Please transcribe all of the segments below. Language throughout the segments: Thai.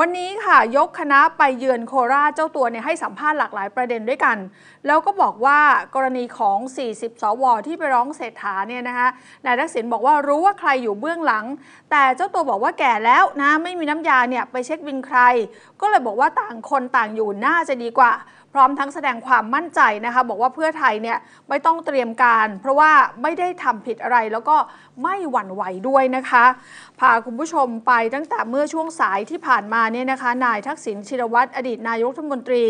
วันนี้ค่ะยกคณะไปเยือนโคราชเจ้าตัวเนี่ยให้สัมภาษณ์หลากหลายประเด็นด้วยกัน แล้วก็บอกว่ากรณีของ 40 สวที่ไปร้องเศรษฐาเนี่ยนะคะนายทักษิณบอกว่ารู้ว่าใครอยู่เบื้องหลัง แต่เจ้าตัวบอกว่าแก่แล้วนะไม่มีน้ำยาเนี่ยไปเช็คบินใคร ก็เลยบอกว่าต่างคนต่างอยู่น่าจะดีกว่าพร้อมทั้งแสดงความมั่นใจนะคะบอกว่าเพื่อไทยเนี่ยไม่ต้องเตรียมการ เพราะว่าไม่ได้ทำผิดอะไรแล้วก็ไม่หวั่นไหวด้วยนะคะพาคุณผู้ชมไปตั้งแต่เมื่อช่วงสายที่ผ่านมาเนี่ยนะคะ นายทักษิณชินวัตรอดีตนายกรัฐมนตรี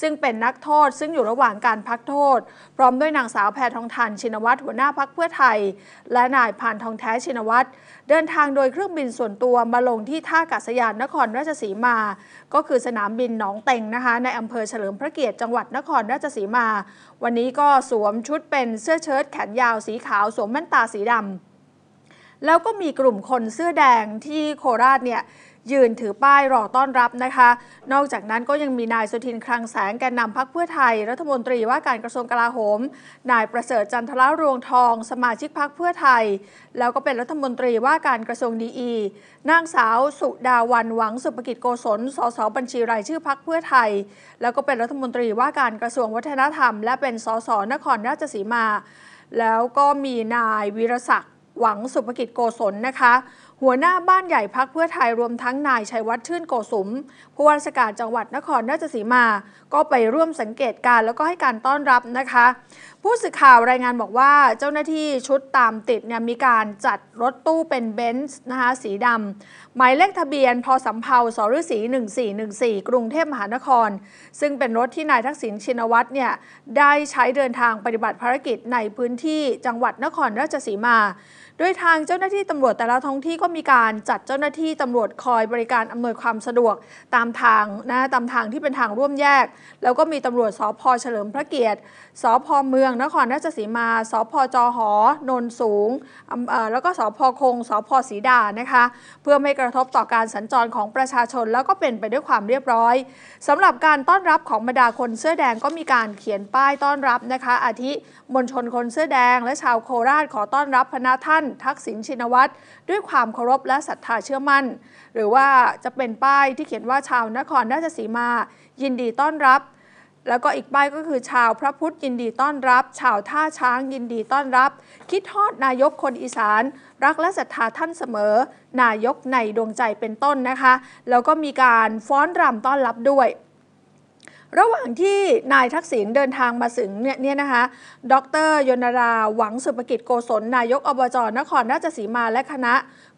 ซึ่งเป็นนักโทษซึ่งอยู่ระหว่างการพักโทษ พร้อมด้วยนางสาวแพทองทานชินวัตรหัวหน้าพักเพื่อไทย และนายพานทองแท้ชินวัตรเดินทางโดยเครื่องบินส่วนตัว มาลงที่ท่าอากาศยานนครราชสีมา ก็คือสนามบินหนองเต็งนะคะ ในอำเภอเฉลิมพระเกียรติยรติจังหวัดนครราชสีมา วันนี้ก็สวมชุดเป็นเสื้อเชิ้ตแขนยาวสีขาว สวมแว่นตาสีดำแล้วก็มีกลุ่มคนเสื้อแดงที่โคราชเนี่ยยืนถือป้ายรอต้อนรับนะคะ นอกจากนั้นก็ยังมีนายสุทินคลังแสงแกนนำพักเพื่อไทยรัฐมนตรีว่าการกระทรวงกลาโหม นายประเสริฐจันทรารวงทอง สมาชิกพักเพื่อไทย แล้วก็เป็นรัฐมนตรีว่าการกระทรวงดีอีนางสาวสุดาวันหวังสุภกิจโกศลสสบัญชีรายชื่อพักเพื่อไทย แล้วก็เป็นรัฐมนตรีว่าการกระทรวงวัฒนธรรมและ เป็นสสนครราชสีมา แล้วก็มีนายวีรศักดิหวังสุภกิจโกศลนะคะหัวหน้าบ้านใหญ่พักเพื่อไทยรวมทั้งนายชัยวัฒน์ชื่นโกสมผู้ว่าราชการจังหวัดนครราชสีมา ก็ไปร่วมสังเกตการแล้วก็ให้การต้อนรับนะคะ ผู้สื่อข่าวรายงานบอกว่าเจ้าหน้าที่ชุดตามติดเนี่ยมีการจัดรถตู้เป็นเบนซ์นะคะสีดำหมายเลขทะเบียนพสมเภาสฤษี 1414 กรุงเทพมหานคร ซึ่งเป็นรถที่นายทักษิณชินวัตรเนี่ยได้ใช้เดินทางปฏิบัติภารกิจในพื้นที่ จังหวัดนครราชสีมาโดยทางเจ้าหน้าที่ตำรวจแต่ละท้องที่ก็มีการจัดเจ้าหน้าที่ตำรวจคอยบริการอำนวยความสะดวกตามทางนะตามทางที่เป็นทางร่วมแยก แล้วก็มีตำรวจสพเฉลิมพระเกียรติสพเมืองนครราชสีมาสพจหอนนสูงแล้วก็สพคงสพศรีดานะคะเพื่อไม่กระทบต่อการสัญจรของประชาชนแล้วก็เป็นไปด้วยความเรียบร้อย สำหรับการต้อนรับของบรรดาคนเสื้อแดงก็มีการเขียนป้ายต้อนรับนะคะอาทิมลชนคนเสื้อแดง และชาวโคราชขอต้อนรับพนะท่านนทักษิณชินวัตรด้วยความเคารพและศรัทธาเชื่อมั่นหรือว่าจะเป็นป้ายที่เขียนว่าชาวนครราชสีมายินดีต้อนรับ แล้วก็อีกป้ายก็คือชาวพระพุทธยินดีต้อนรับ ชาวท่าช้างยินดีต้อนรับ คิดทอดนายกคนอีสาน รักและศรัทธาท่านเสมอ นายกในดวงใจเป็นต้นนะคะแล้วก็มีการฟ้อนรำต้อนรับด้วยระหว่างที่นายทักษิณเดินทางมาถึงเนี่ยเนี่ยนะคะ ดรยนรา หวังสุภกิจโกศล นายกอบจนครราชสีมาและคณะ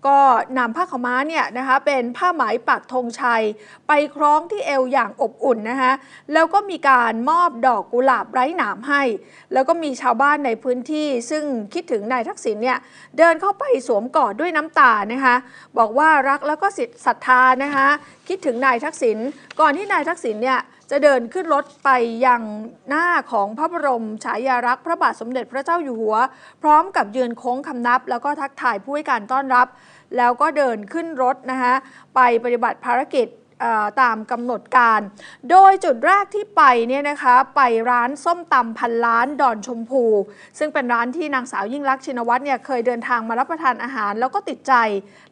ก็นำผ้าขม้าเนี่ยนะคะเป็นผ้าไหมปักธงชัย ไปคล้องที่เอวอย่างอบอุ่นนะคะ แล้วก็มีการมอบดอกกุหลาบไร้หนามให้ แล้วก็มีชาวบ้านในพื้นที่ ซึ่งคิดถึงนายทักษิณเนี่ยเดินเข้าไปสวมกอดด้วยน้ำตานะคะ บอกว่ารักแล้วก็ศรัทธานะคะ คิดถึงนายทักษิณ ก่อนที่นายทักษิณเนี่ยจะเดินขึ้นรถไปยังหน้าของพระบรมฉายารักษ์พระบาทสมเด็จพระเจ้าอยู่หัว พร้อมกับยืนโค้งคำนับแล้วก็ทักทายผู้ให้การต้อนรับ แล้วก็เดินขึ้นรถนะคะไปปฏิบัติภารกิจตามกำหนดการ โดยจุดแรกที่ไปเนี่ยนะคะไปร้านส้มตำพันล้านดอนชมพู ซึ่งเป็นร้านที่นางสาวยิ่งรักชินวัตรเนี่ยเคยเดินทางมารับประทานอาหารแล้วก็ติดใจ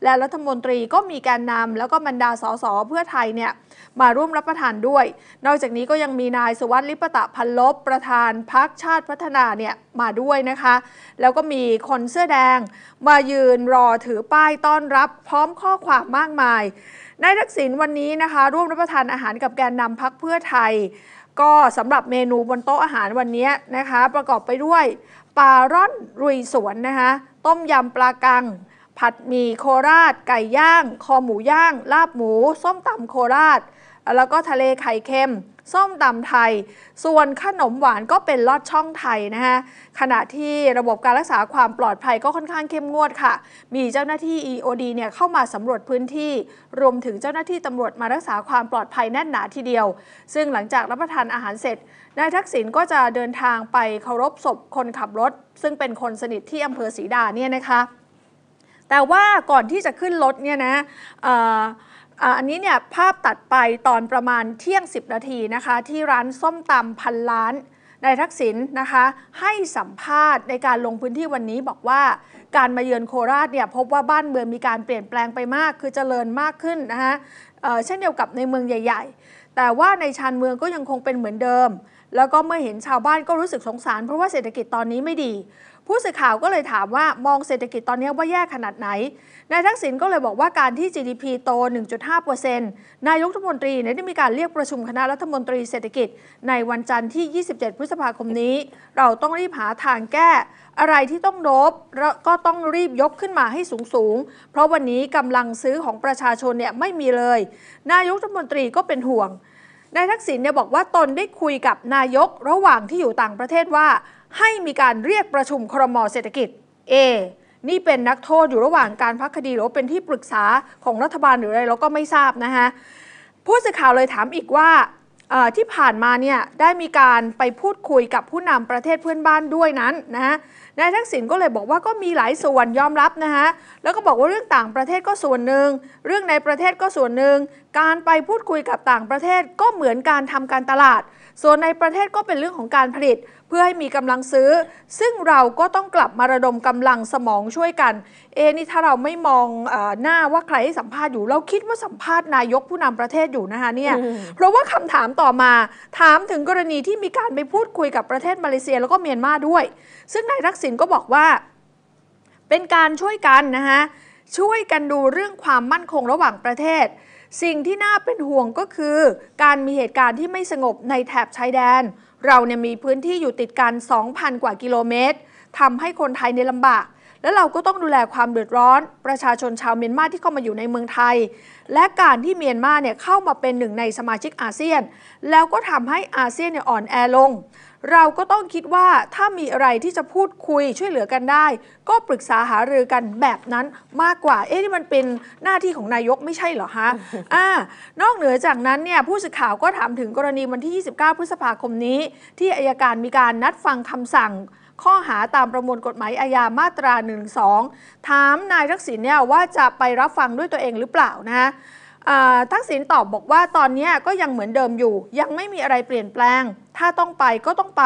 และรัฐมนตรีก็มีการนำแล้วก็บรรดาสสเพื่อไทยเนี่ยมาร่วมรับประทานด้วย นอกจากนี้ก็ยังมีนายสุวัสดิ์ลิปตะพันลบประธานพักชาติพัฒนาเนี่ยมาด้วยนะคะ แล้วก็มีคนเสื้อแดง มายืนรอถือป้ายต้อนรับพร้อมข้อความมากมายนายทักษิณวันนี้นะคะ ร่วมรับประทานอาหารกับแกนนำพักเพื่อไทย ก็สำหรับเมนูบนโต๊ะอาหารวันนี้นะคะประกอบไปด้วยปลาร่อน รุยสวนนะคะต้มยำปลากัง ผัดหมี่โคราช ไก่ย่างคอหมูย่างลาบหมูส้มตำโคราชแล้วก็ทะเลไข่เค็มส้มตำไทย ส่วนขนมหวานก็เป็นลอดช่องไทยนะฮะ ขณะที่ระบบการรักษาความปลอดภัยก็ค่อนข้างเข้มงวดค่ะ มีเจ้าหน้าที่ EOD เนี่ยเข้ามาสำรวจพื้นที่รวมถึงเจ้าหน้าที่ตำรวจมารักษาความปลอดภัยแน่นหนาทีเดียว ซึ่งหลังจากรับประทานอาหารเสร็จนายทักษิณก็จะเดินทางไปเคารพศพคนขับรถ ซึ่งเป็นคนสนิทที่อำเภอศรีดาเนี่ยนะคะ แต่ว่าก่อนที่จะขึ้นรถเนี่ยนะอันนี้เนี่ยภาพตัดไปตอนประมาณเที่ยง 10 นาทีนะคะที่ร้านส้มตำพันล้านนายทักษิณนะคะให้สัมภาษณ์ในการลงพื้นที่วันนี้ บอกว่าการมาเยือนโคราชเนี่ยพบว่าบ้านเมืองมีการเปลี่ยนแปลงไปมาก คือเจริญมากขึ้นนะคะเช่นเดียวกับในเมืองใหญ่ ๆ แต่ว่าในชานเมืองก็ยังคงเป็นเหมือนเดิมแล้วก็เมื่อเห็นชาวบ้านก็รู้สึกสงสารเพราะว่าเศรษฐกิจตอนนี้ไม่ดี ผู้สื่อข่าวก็เลยถามว่ามองเศรษฐกิจตอนนี้ว่าแย่ขนาดไหนนายทักษิณก็เลยบอกว่าการที่ GDP โต 1.5%นายกรัฐมนตรีได้มีการเรียกประชุมคณะรัฐมนตรีเศรษฐกิจ ในวันจันทร์ที่ 27 พฤษภาคมนี้ เราต้องรีบหาทางแก้ อะไรที่ต้องลบก็ต้องรีบยกขึ้นมาให้สูงๆ เพราะวันนี้กำลังซื้อของประชาชนเนี่ยไม่มีเลย นายกรัฐมนตรีก็เป็นห่วงนายทักษิณเนี่ยบอกว่าตนได้คุยกับนายกระหว่างที่อยู่ต่างประเทศว่าให้มีการเรียกประชุมครมเศรษฐกิจเอนี่เป็นนักโทษอยู่ระหว่างการพักคดีหรือเป็นที่ปรึกษาของรัฐบาลหรืออะไรเราก็ไม่ทราบนะฮะผู้สื่อข่าวเลยถามอีกว่าที่ผ่านมาเนี่ยได้มีการไปพูดคุยกับผู้นำประเทศเพื่อนบ้านด้วยนั้นนะะนายทักษิณก็เลยบอกว่าก็มีหลายส่วนยอมรับนะฮะแล้วก็บอกว่าเรื่องต่างประเทศก็ส่วนหนึ่ง เรื่องในประเทศก็ส่วนหนึ่งการไปพูดคุยกับต่างประเทศก็เหมือนการทำการตลาด ส่วนในประเทศก็เป็นเรื่องของการผลิตเพื่อให้มีกำลังซื้อ ซึ่งเราก็ต้องกลับมาระดมกำลังสมองช่วยกัน เอนี่ถ้าเราไม่มองอหน้าว่าใครให้สัมภาษณ์อยู่ เราคิดว่าสัมภาษณ์นายกผู้นำประเทศอยู่นะคะเนี่ย เพราะว่าคำถามต่อมาถามถึงกรณีที่มีการไปพูดคุยกับประเทศมาเลเซียแล้วก็เมียนมาด้วย ซึ่งนายทักษิณก็บอกว่าเป็นการช่วยกันนะคะช่วยกันดูเรื่องความมั่นคงระหว่างประเทศสิ่งที่น่าเป็นห่วงก็คือการมีเหตุการณ์ที่ไม่สงบในแถบชายแดน เราเนี่ยมีพื้นที่อยู่ติดกัน 2,000 กว่ากิโลเมตร ทำให้คนไทยในลำบากและเราก็ต้องดูแลความเดือดร้อนประชาชนชาวเมียนมาที่เข้ามาอยู่ในเมืองไทย และการที่เมียนมาเนี่ยเข้ามาเป็นหนึ่งในสมาชิกอาเซียน แล้วก็ทำให้อาเซียนเนี่ยอ่อนแอลง เราก็ต้องคิดว่าถ้ามีอะไรที่จะพูดคุยช่วยเหลือกันได้ ก็ปรึกษาหารือกันแบบนั้นมากกว่าเอ๊ะนี่มันเป็นหน้าที่ของนายกไม่ใช่เหรอฮะอ่านอกเหนือจากนั้นเนี่ยผู้สื่อข่าวก็ถามถึงกรณีวันที่ 29 พฤษภาคมนี้ ที่อายการมีการนัดฟังคำสั่งข้อหาตามประมวลกฎหมายอาญามาตรา1นึถามนายทักษิณเนี่ยว่าจะไปรับฟังด้วยตัวเองหรือเปล่านะฮะทักษิณตอบบอกว่าตอนนี้ก็ยังเหมือนเดิมอยู่ ยังไม่มีอะไรเปลี่ยนแปลง ถ้าต้องไปก็ต้องไป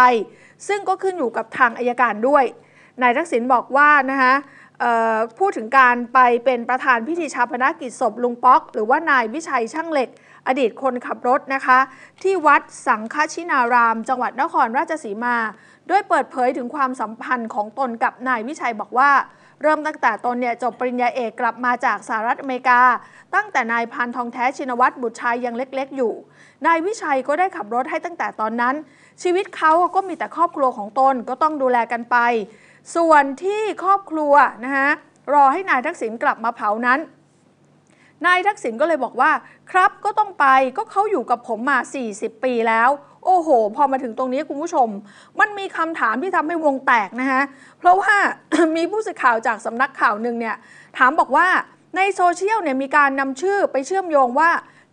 ซึ่งก็ขึ้นอยู่กับทางอายการด้วย นายทักษิณบอกว่านะคะพูดถึงการไปเป็นประธานพิธีชาปนกิจศพลุงป๊อก หรือว่านายวิชัยช่างเหล็กอดีตคนขับรถนะคะ ที่วัดสังฆชินาราม จังหวัดนครราชสีมา ด้วยเปิดเผยถึงความสัมพันธ์ของตนกับนายวิชัยบอกว่า เริ่มตั้งแต่ตนเนี่ย จบปริญญาเอกกลับมาจากสหรัฐอเมริกา ตั้งแต่นายพันทองแท้ชินวัตรบุตรชายยังเล็ก ๆ อยู่ นายวิชัยก็ได้ขับรถให้ตั้งแต่ตอนนั้น ชีวิตเขาก็มีแต่ครอบครัวของตนก็ต้องดูแลกันไปส่วนที่ครอบครัวนะคะรอให้นายทักษิณกลับมาเผานั้น นายทักษิณก็เลยบอกว่า ครับก็ต้องไปก็เขาอยู่กับผมมา 40 ปีแล้ว โอ้โห พอมาถึงตรงนี้คุณผู้ชมมันมีคำถามที่ทำให้วงแตกนะฮะเพราะว่ามีผู้สื่อข่าวจากสำนักข่าวหนึ่งเนี่ยถามบอกว่าในโซเชียลเนี่ยมีการนำชื่อไปเชื่อมโยงว่า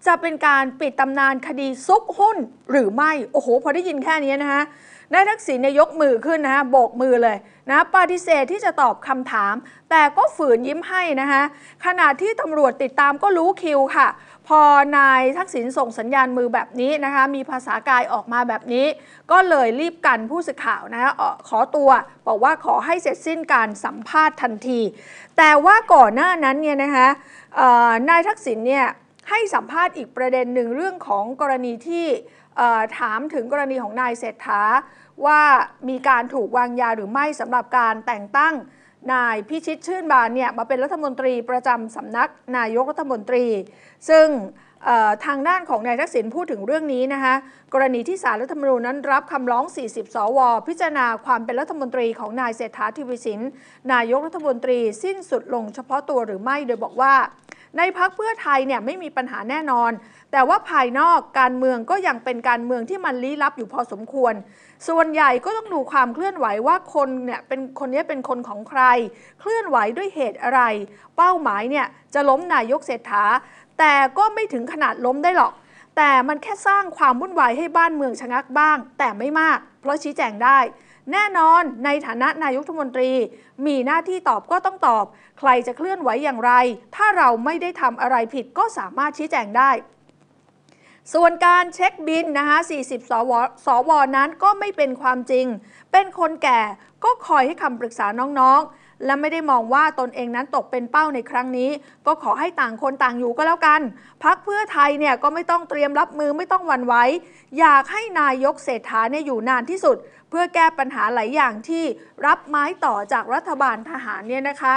จะเป็นการปิดตำนานคดีซุกหุ้น หรือไม่โอ้โห พอได้ยินแค่นี้นะฮะนายทักษิณเนี่ยยกมือขึ้นนะฮะโบกมือเลยนะปฏิเสธที่จะตอบคำถาม แต่ก็ฝืนยิ้มให้นะฮะขณะที่ตำรวจติดตามก็รู้คิวค่ะ พอนายทักษิณส่งสัญญาณมือแบบนี้นะคะมีภาษากายออกมาแบบนี้ ก็เลยรีบกันผู้สื่อข่าวนะขอตัวบอกว่าขอให้เสร็จสิ้นการสัมภาษณ์ทันที แต่ว่าก่อนหน้านั้นเนี่ยนะคะนายทักษิณเนี่ยให้สัมภาษณ์อีกประเด็นหนึ่งเรื่องของกรณีที่ถามถึงกรณีของนายเศรษฐาว่ามีการถูกวางยาหรือไม่สำหรับการแต่งตั้งนายพิชิตชื่นบานเนี่ยมาเป็นรัฐมนตรีประจำสำนักนายกรัฐมนตรี ซึ่งทางด้านของนายทักษิณพูดถึงเรื่องนี้นะคะกรณีที่สารรัฐธรรมนูญนั้นรับคำร้อง 40 สวพิจารณาความเป็นรัฐมนตรี ของนายเศรษฐาทวีสินนายกรัฐมนตรีสิ้นสุดลงเฉพาะตัวหรือไม่โดยบอกว่าในพักเพื่อไทยเนี่ยไม่มีปัญหาแน่นอน แต่ว่าภายนอกการเมืองก็ยังเป็นการเมืองที่มันลี้ลับอยู่พอสมควร ส่วนใหญ่ก็ต้องดูความเคลื่อนไหวว่าคนเนี่ยเป็นคนนี้เป็นคนของใครเคลื่อนไหวด้วยเหตุอะไร เป้าหมายเนี่ยจะล้มนายกเศรษฐา แต่ก็ไม่ถึงขนาดล้มได้หรอก แต่มันแค่สร้างความวุ่นวายให้บ้านเมืองชะงักบ้าง แต่ไม่มาก เพราะชี้แจงได้แน่นอนในฐานะนายกรัฐมนตรี มีหน้าที่ตอบก็ต้องตอบ ใครจะเคลื่อนไหวอย่างไร ถ้าเราไม่ได้ทำอะไรผิดก็สามารถชี้แจงได้ ส่วนการเช็คบินนะคะ40 สวสวนั้นก็ไม่เป็นความจริง เป็นคนแก่ก็คอยให้คำปรึกษาน้องๆและไม่ได้มองว่าตนเองนั้นตกเป็นเป้าในครั้งนี้ ก็ขอให้ต่างคนต่างอยู่ก็แล้วกัน พักเพื่อไทยเนี่ยก็ไม่ต้องเตรียมรับมือไม่ต้องวันไหวอยากให้นายกเศรษฐาเนี่ยอยู่นานที่สุด เพื่อแก้ปัญหาหลายอย่างที่รับไม้ต่อจากรัฐบาลทหารเนี่ยนะคะ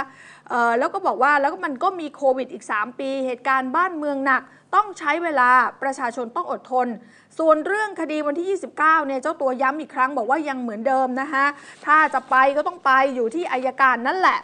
แล้วก็บอกว่าแล้วก็มันก็มีโควิดอีก 3 ปี เหตุการณ์บ้านเมืองหนัก ต้องใช้เวลาประชาชนต้องอดทนส่วนเรื่องคดีวันที่ 29 เนี่ย เจ้าตัวย้ำอีกครั้งบอกว่ายังเหมือนเดิมนะคะ ถ้าจะไปก็ต้องไปอยู่ที่อายการนั่นแหละ